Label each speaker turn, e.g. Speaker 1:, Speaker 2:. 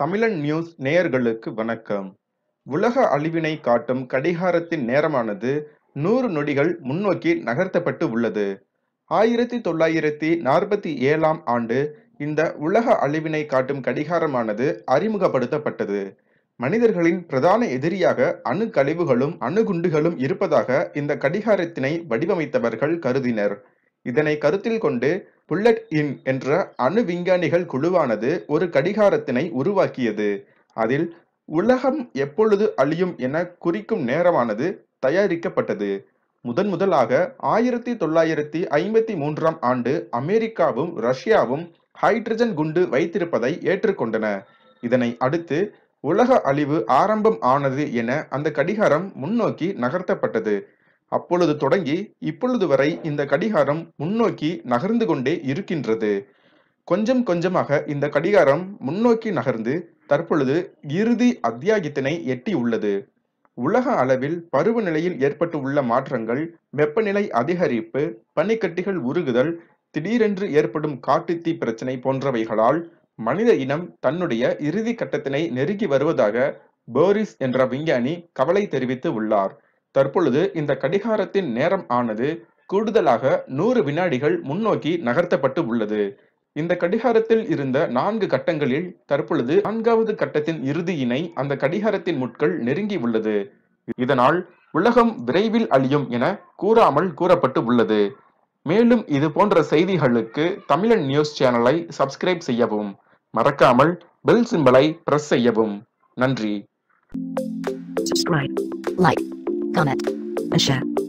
Speaker 1: தமிழன் நியூஸ் நேயர்களுக்கு வணக்கம் உலக அழிவினை காட்டும் கடிகாரத்தின் நேரமானது நூறு நொடிகள் முன்னோக்கி நகர்த்தப்பட்டு உள்ளது ஆயிரத்தி தொள்ளாயிரத்தி நாற்பத்தி ஏழாம் ஆண்டு இந்த உலக அழிவினை காட்டும் கடிகாரமானது அறிமுகப்படுத்தப்பட்டது மனிதர்களின் பிரதான எதிரியாக அணு கழிவுகளும் அணுகுண்டுகளும் இருப்பதாக இந்த கடிகாரத்தினை வடிவமைத்தவர்கள் கருதினர் இதனை கருத்தில் கொண்டு புல்லட் இன் என்ற அணு விஞ்ஞானிகள் குழுவானது ஒரு கடிகாரத்தினை உருவாக்கியது அதில் உலகம் எப்பொழுது அழியும் என குறிக்கும் நேரமானது தயாரிக்கப்பட்டது முதன் முதலாக ஆயிரத்தி தொள்ளாயிரத்தி ஐம்பத்தி மூன்றாம் ஆண்டு அமெரிக்காவும் ரஷ்யாவும் ஹைட்ரஜன் குண்டு வைத்திருப்பதை ஏற்றுக்கொண்டன இதனை அடுத்து உலக அழிவு ஆரம்பம் ஆனது என அந்த கடிகாரம் முன்னோக்கி நகர்த்தப்பட்டது அப்பொழுது தொடங்கி இப்பொழுது வரை இந்த கடிகாரம் முன்னோக்கி நகர்ந்து கொண்டே இருக்கின்றது கொஞ்சம் கொஞ்சமாக இந்த கடிகாரம் முன்னோக்கி நகர்ந்து தற்பொழுது இறுதி அத்தியாயத்தினை எட்டியுள்ளது உலக அளவில் பருவநிலையில் ஏற்பட்டு உள்ள மாற்றங்கள் வெப்பநிலை அதிகரிப்பு பனிக்கட்டிகள் உருகுதல் திடீரென்று ஏற்படும் காட்டுத்தீ பிரச்சனை போன்றவைகளால் மனித இனம் தன்னுடைய இறுதி கட்டத்தினை நெருங்கி வருவதாக போரிஸ் என்ற விஞ்ஞானி கவலை தெரிவித்து உள்ளார் தற்பொழுது இந்த கடிகாரத்தின் நேரம் ஆனது கூடுதலாக நூறு வினாடிகள் முன்னோக்கி நகர்த்தப்பட்டு உள்ளது இந்த கடிகாரத்தில் இருந்த நான்கு கட்டங்களில் தற்பொழுது நான்காவது கட்டத்தின் இறுதியினை அந்த கடிகாரத்தின் முட்கள் நெருங்கி உள்ளது இதனால் உலகம் விரைவில் அழியும் என கூறாமல் கூறப்பட்டு உள்ளது மேலும் இது போன்ற செய்திகளுக்கு தமிழன் நியூஸ் சேனலை சப்ஸ்கிரைப் செய்யவும் மறக்காமல் பெல் சிம்பலை பிரஸ் செய்யவும் நன்றி Subscribe, like, comment, and share.